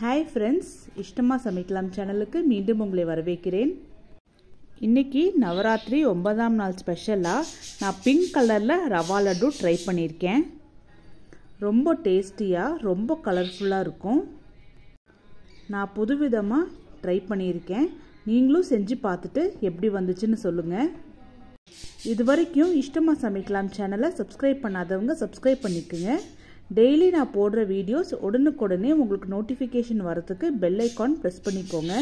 hi friends இஷ்டமாக சமைக்கலாம் சேனலுக்கு மீண்டும் உங்களை வரவேற்கிறேன் இன்றைக்கி நவராத்திரி ஒன்பதாம் நாள் ஸ்பெஷலாக நான் பிங்க் கலரில் ரவா லட்டு ட்ரை பண்ணியிருக்கேன் ரொம்ப டேஸ்டியாக ரொம்ப கலர்ஃபுல்லாக இருக்கும் நான் புதுவிதமாக ட்ரை பண்ணியிருக்கேன் நீங்களும் செஞ்சு பார்த்துட்டு எப்படி வந்துச்சுன்னு சொல்லுங்கள் இது வரைக்கும் இஷ்டமாக சமைக்கலாம் சேனலை சப்ஸ்கிரைப் பண்ணாதவங்க சப்ஸ்கிரைப் பண்ணிக்கோங்க டெய்லி நான் போடுற வீடியோஸ் உடனுக்குடனே உங்களுக்கு நோட்டிஃபிகேஷன் வரத்துக்கு பெல் ஐக்கான் ப்ரெஸ் பண்ணிக்கோங்க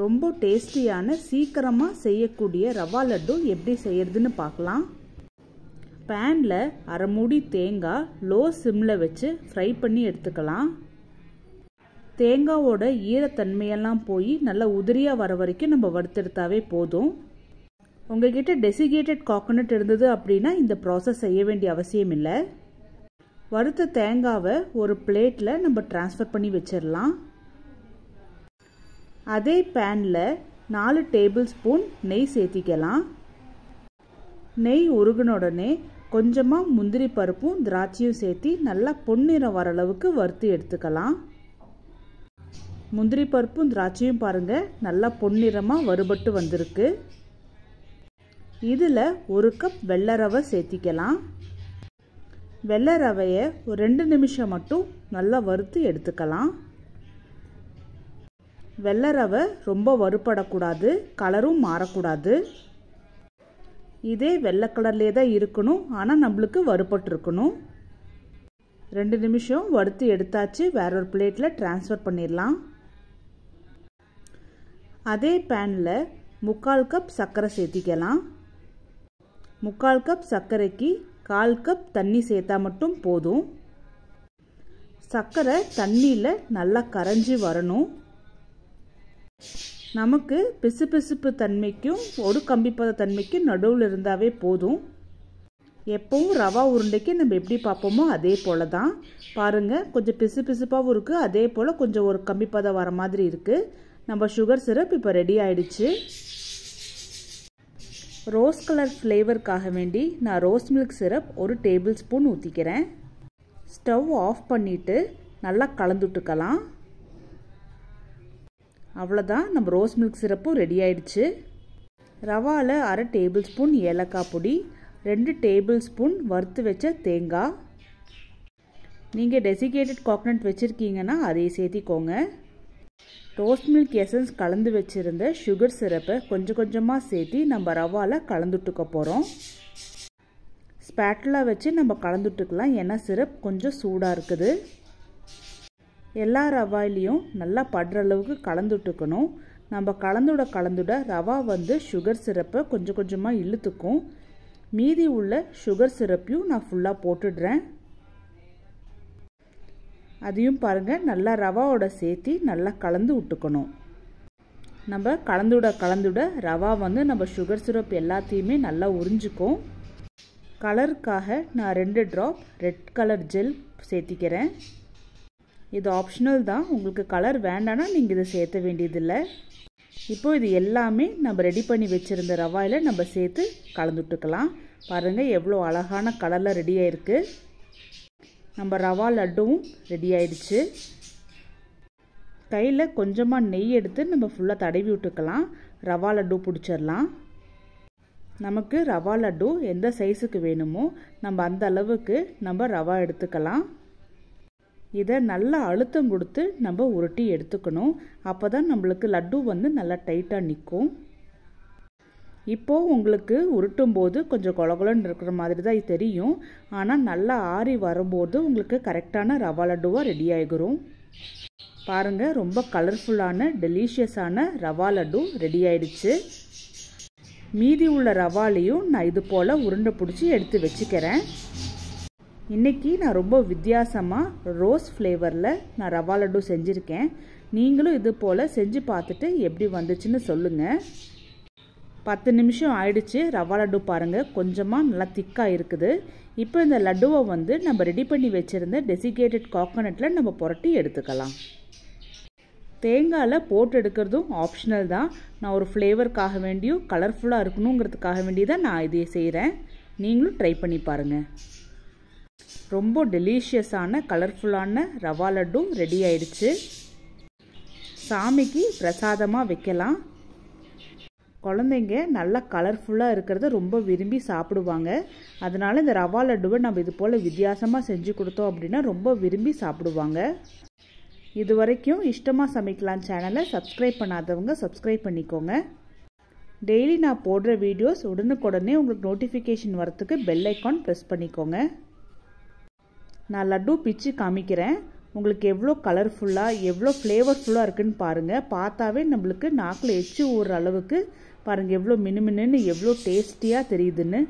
ரொம்ப டேஸ்டியான சீக்கிரமாக செய்யக்கூடிய ரவா லட்டு எப்படி செய்யறதுன்னு பார்க்கலாம் பேனில் அரை மூடி தேங்காய் லோ சிம்மில் வச்சு ஃப்ரை பண்ணி எடுத்துக்கலாம் தேங்காவோட ஈரத்தன்மையெல்லாம் போய் நல்லா உதிரியாக வர வரைக்கும் நம்ம வறுத்தெடுத்தாவே போதும் உங்கள்கிட்ட டெசிகேட்டட் காக்கனட் இருந்தது அப்படின்னா இந்த ப்ராசஸ் செய்ய வேண்டிய அவசியம் இல்லை வறுத்த தேங்காவை ஒரு பிளேட்டில் நம்ம டிரான்ஸ்ஃபர் பண்ணி வச்சிடலாம் அதே பேனில் நாலு டேபிள் ஸ்பூன் நெய் சேர்த்திக்கலாம் நெய் உருகின உடனே கொஞ்சமாக முந்திரி பருப்பும் திராட்சையும் சேர்த்து நல்லா பொன்னிறம் வர அளவுக்கு வறுத்து எடுத்துக்கலாம் முந்திரி பருப்பும் திராட்சையும் பாருங்கள் நல்லா பொன்னிறமாக வறுபட்டு வந்திருக்கு இதில் ஒரு கப் வெள்ளை ரவை சேர்த்திக்கலாம் வெள்ளை ரவையை ஒரு ரெண்டு நிமிஷம் மட்டும் நல்லா வறுத்து எடுத்துக்கலாம் வெள்ளை ரவை ரொம்ப வறுப்படக்கூடாது கலரும் மாறக்கூடாது இதே வெள்ளை கலர்லேயே தான் இருக்கணும் ஆனால் நம்மளுக்கு வறுபட்டுருக்கணும் ரெண்டு நிமிஷம் வறுத்து எடுத்தாச்சு வேற ஒரு பிளேட்டில் டிரான்ஸ்ஃபர் பண்ணிடலாம் அதே பேனில் முக்கால் கப் சர்க்கரை சேர்த்திக்கலாம் முக்கால் கப் சர்க்கரைக்கு கால் கப் தண்ணி சேர்த்தா மட்டும் போதும் சர்க்கரை தண்ணியில் நல்லா கரைஞ்சி வரணும் நமக்கு பிசு பிசுப்பு தன்மைக்கும் ஒரு கம்பிப்பத தன்மைக்கும் நடுவில் இருந்தாவே போதும் எப்பவும் ரவா உருண்டைக்கு நம்ம எப்படி பார்ப்போமோ அதே போல் தான் பாருங்கள் கொஞ்சம் பிசு பிசுப்பாகவும் இருக்குது அதே போல் கொஞ்சம் ஒரு கம்மிப்பதம் வர மாதிரி இருக்குது நம்ம சுகர் சிரப் இப்போ ரெடி ஆயிடுச்சு ரோஸ் கலர் ஃப்ளேவருக்காக வேண்டி நான் ரோஸ் மில்க் சிரப் ஒரு டேபிள் ஸ்பூன் ஊற்றிக்கிறேன் ஸ்டவ் ஆஃப் பண்ணிவிட்டு நல்லா கலந்துட்டுக்கலாம் அவ்வளோதான் நம்ம ரோஸ் மில்க் சிரப்பும் ரெடி ஆயிடுச்சு ரவாவில் அரை டேபிள் ஸ்பூன் ஏலக்காய் பொடி ரெண்டு டேபிள் ஸ்பூன் வறுத்து வச்ச தேங்காய் நீங்கள் டெசிகேட்டட் காக்னட் வச்சுருக்கீங்கன்னா அதையே சேர்த்திக்கோங்க ரோஸ் மில்க் எசன்ஸ் கலந்து வச்சுருந்த சுகர் சிரப்பை கொஞ்சம் கொஞ்சமாக சேர்த்து நம்ம ரவாவில் கலந்துட்டுக்க போகிறோம் ஸ்பேட்டலாக வச்சு நம்ம கலந்துட்டுக்கலாம் ஏன்னா சிரப் கொஞ்சம் சூடாக இருக்குது எல்லா ரவாயிலையும் நல்லா படுற அளவுக்கு கலந்துட்டுக்கணும் நம்ம கலந்துட கலந்துட ரவா வந்து சுகர் சிரப்பை கொஞ்சம் கொஞ்சமாக இழுத்துக்கும் மீதி உள்ள சுகர் சிரப்பையும் நான் ஃபுல்லாக போட்டுடுறேன் அதையும் பாருங்கள் நல்லா ரவாவோட சேர்த்து நல்லா கலந்து விட்டுக்கணும் நம்ம கலந்து விட ரவா வந்து நம்ம சுகர் சிரப் எல்லாத்தையுமே நல்லா உறிஞ்சிக்கும் கலருக்காக நான் ரெண்டு ட்ராப் ரெட் கலர் ஜெல் சேர்த்திக்கிறேன் இது ஆப்ஷனல் தான் உங்களுக்கு கலர் வேண்டானா நீங்கள் இதை சேர்த்த வேண்டியதில்லை இப்போ இது எல்லாமே நம்ம ரெடி பண்ணி வச்சுருந்த ரவாயில் நம்ம சேர்த்து கலந்துட்டுக்கலாம் பாருங்கள் எவ்வளோ அழகான கலரில் ரெடி ஆயிருக்கு நம்ம ரவா லட்டுவும் ரெடி ஆயிடுச்சு கையில் கொஞ்சமாக நெய் எடுத்து நம்ம ஃபுல்லாக தடவி விட்டுக்கலாம் ரவா லட்டு பிடிச்சிடலாம் நமக்கு ரவா லட்டு எந்த சைஸுக்கு வேணுமோ நம்ம அந்த அளவுக்கு நம்ம ரவா எடுத்துக்கலாம் இதை நல்லா அழுத்தம் கொடுத்து நம்ம உருட்டி எடுத்துக்கணும் அப்போ தான் நம்மளுக்கு லட்டு வந்து நல்லா டைட்டாக நிற்கும் இப்போ உங்களுக்கு உருட்டும் போது கொஞ்சம் குலகுலன்னு இருக்கிற மாதிரி தான் இது தெரியும் ஆனால் நல்லா ஆறி வரும்போது உங்களுக்கு கரெக்டான ரவா லட்டுவாக ரெடி ஆகிக்கிறோம் பாருங்கள் ரொம்ப கலர்ஃபுல்லான டெலிஷியஸான ரவா லட்டு ரெடி ஆயிடுச்சு மீதி உள்ள ரவாலையும் நான் இது போல் உருண்டை பிடிச்சி எடுத்து வச்சுக்கிறேன் இன்றைக்கி நான் ரொம்ப வித்தியாசமாக ரோஸ் ஃப்ளேவரில் நான் ரவா லட்டு செஞ்சுருக்கேன் நீங்களும் இது போல் செஞ்சு பார்த்துட்டு எப்படி வந்துச்சுன்னு சொல்லுங்கள் பத்து நிமிஷம் ஆயிடுச்சு ரவா லட்டு பாருங்கள் கொஞ்சமாக நல்லா திக்காக இருக்குது இப்போ இந்த லட்டுவை வந்து நம்ம ரெடி பண்ணி வச்சுருந்த டெசிகேட்டட் காக்கனட்டில் நம்ம புரட்டி எடுத்துக்கலாம் தேங்காயில் போட்டு எடுக்கிறதும் ஆப்ஷனல் தான் நான் ஒரு ஃப்ளேவருக்காக வேண்டியும் கலர்ஃபுல்லாக இருக்கணுங்கிறதுக்காக வேண்டி தான் நான் இதையே செய்கிறேன் நீங்களும் ட்ரை பண்ணி பாருங்கள் ரொம்ப டெலிஷியஸான கலர்ஃபுல்லான ரவா லட்டும் ரெடி ஆயிடுச்சு சாமிக்கு பிரசாதமாக வைக்கலாம் குழந்தைங்க நல்லா கலர்ஃபுல்லாக இருக்கிறத ரொம்ப விரும்பி சாப்பிடுவாங்க அதனால் இந்த ரவா லட்டுவை நம்ம இது போல் வித்தியாசமாக செஞ்சு கொடுத்தோம் அப்படின்னா ரொம்ப விரும்பி சாப்பிடுவாங்க இது வரைக்கும் இஷ்டமாக சமைக்கலாம் சேனலை சப்ஸ்கிரைப் பண்ணாதவங்க சப்ஸ்கிரைப் பண்ணிக்கோங்க டெய்லி நான் போடுற வீடியோஸ் உடனுக்குடனே உங்களுக்கு நோட்டிஃபிகேஷன் வரத்துக்கு பெல் ஐக்கான் ப்ரெஸ் பண்ணிக்கோங்க நான் லட்டு பிச்சு காமிக்கிறேன் உங்களுக்கு எவ்வளோ கலர்ஃபுல்லாக எவ்வளோ ஃப்ளேவர்ஃபுல்லாக இருக்குதுன்னு பாருங்கள் பார்த்தாவே நம்மளுக்கு நாக்கில் எச்சு ஊறுற அளவுக்கு பாருங்கள் எவ்வளோ மினுமினுன்னு எவ்வளோ டேஸ்டியாக தெரியுதுன்னு